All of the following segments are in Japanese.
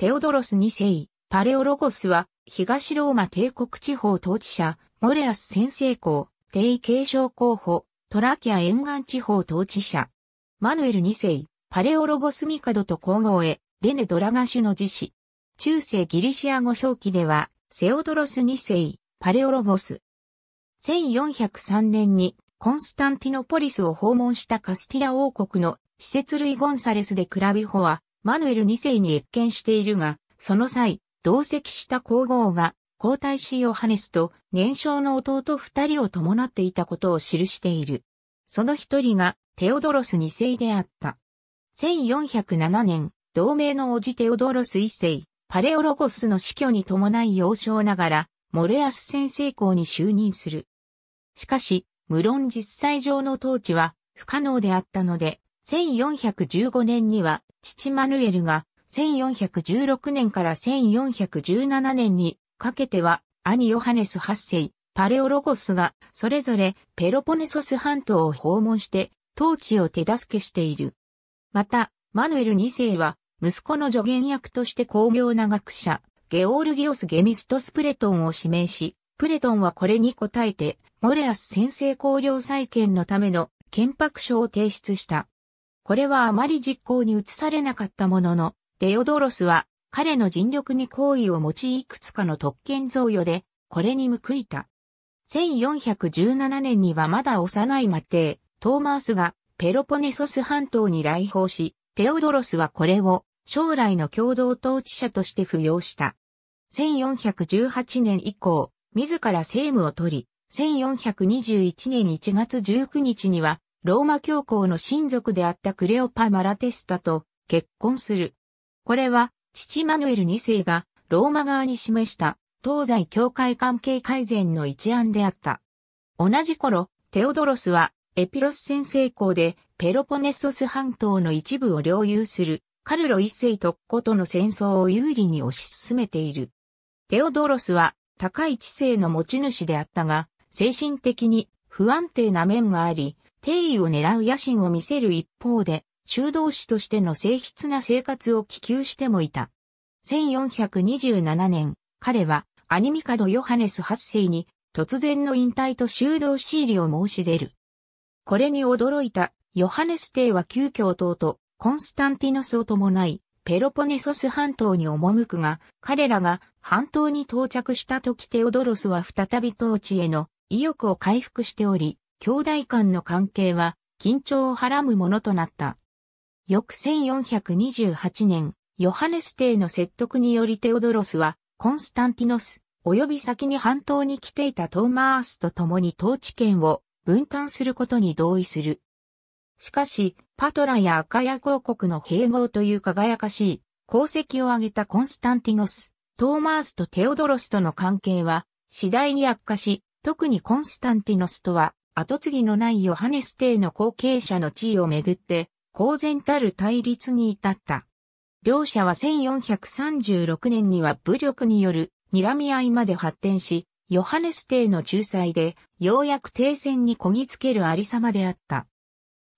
テオドロス2世、パレオロゴスは、東ローマ帝国地方統治者、モレアス先生公、帝位継承候補、トラキア沿岸地方統治者。マヌエル2世、パレオロゴスミカドと皇后へ、レネ・ドラガシュの自子。中世ギリシア語表記では、セオドロス2世、パレオロゴス。1403年に、コンスタンティノポリスを訪問したカスティア王国の施設類ゴンサレスでクラビホは、マヌエル2世に謁見しているが、その際、同席した皇后が皇太子ヨハネスと年少の弟二人を伴っていたことを記している。その一人がテオドロス二世であった。1407年、同盟の叔父テオドロス一世、パレオロゴスの死去に伴い幼少ながら、モレアス先生校に就任する。しかし、無論実際上の統治は不可能であったので、1415年には父マヌエルが1416年から1417年にかけては兄ヨハネス8世、パレオロゴスがそれぞれペロポネソス半島を訪問して統治を手助けしている。また、マヌエル2世は息子の助言役として巧妙な学者、ゲオールギオス・ゲミストス・プレトンを指名し、プレトンはこれに応えて、モレアス先制公領再建のための憲白書を提出した。これはあまり実行に移されなかったものの、デオドロスは彼の尽力に好意を持ちいくつかの特権贈与で、これに報いた。1417年にはまだ幼いマテトーマースがペロポネソス半島に来訪し、テオドロスはこれを将来の共同統治者として扶養した。1418年以降、自ら政務を取り、1421年1月19日にはローマ教皇の親族であったクレオパ・マラテスタと結婚する。これは、父マヌエル2世がローマ側に示した東西教会関係改善の一案であった。同じ頃、テオドロスはエピロス先生校でペロポネソス半島の一部を領有するカルロ一世特攻との戦争を有利に推し進めている。テオドロスは高い知性の持ち主であったが、精神的に不安定な面があり、定位を狙う野心を見せる一方で、修道士としての誠実な生活を希求してもいた。1427年、彼は、アニミカドヨハネス8世に、突然の引退と修道士入りを申し出る。これに驚いた、ヨハネス帝は急遽党と、コンスタンティノスを伴い、ペロポネソス半島に赴くが、彼らが半島に到着した時テオドロスは再び統治への意欲を回復しており、兄弟間の関係は緊張をはらむものとなった。翌1428年、ヨハネス帝の説得によりテオドロスは、コンスタンティノス、及び先に半島に来ていたトーマースと共に統治権を分担することに同意する。しかし、パトラやアカヤ公国の併合という輝かしい功績を挙げたコンスタンティノス、トーマースとテオドロスとの関係は次第に悪化し、特にコンスタンティノスとは後継ぎのないヨハネス帝の後継者の地位をめぐって、公然たる対立に至った。両者は1436年には武力による睨み合いまで発展し、ヨハネス帝の仲裁で、ようやく停戦にこぎつけるありさまであった。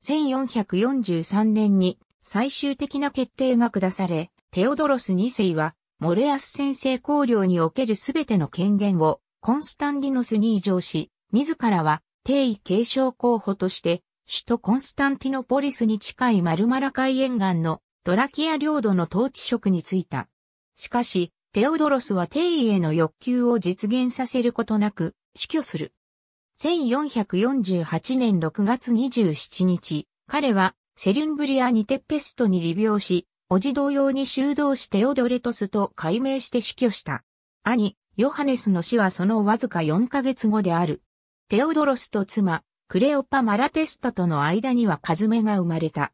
1443年に最終的な決定が下され、テオドロス2世は、モレアス先生公領におけるすべての権限をコンスタンディノスに移譲し、自らは帝位継承候補として、首都コンスタンティノポリスに近いマルマラ海沿岸のドラキア領土の統治職に就いた。しかし、テオドロスは帝位への欲求を実現させることなく、死去する。1448年6月27日、彼はセリュンブリアにテペストに利病し、おじ同様に修道士テオドレトスと改名して死去した。兄、ヨハネスの死はそのわずか4ヶ月後である。テオドロスと妻、クレオパ・マラテスタとの間にはカズメが生まれた。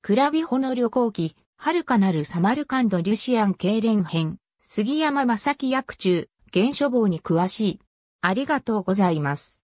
クラビホの旅行記、遥かなるサマルカンド・リュシアンレン編、杉山正樹役中、原書房に詳しい。ありがとうございます。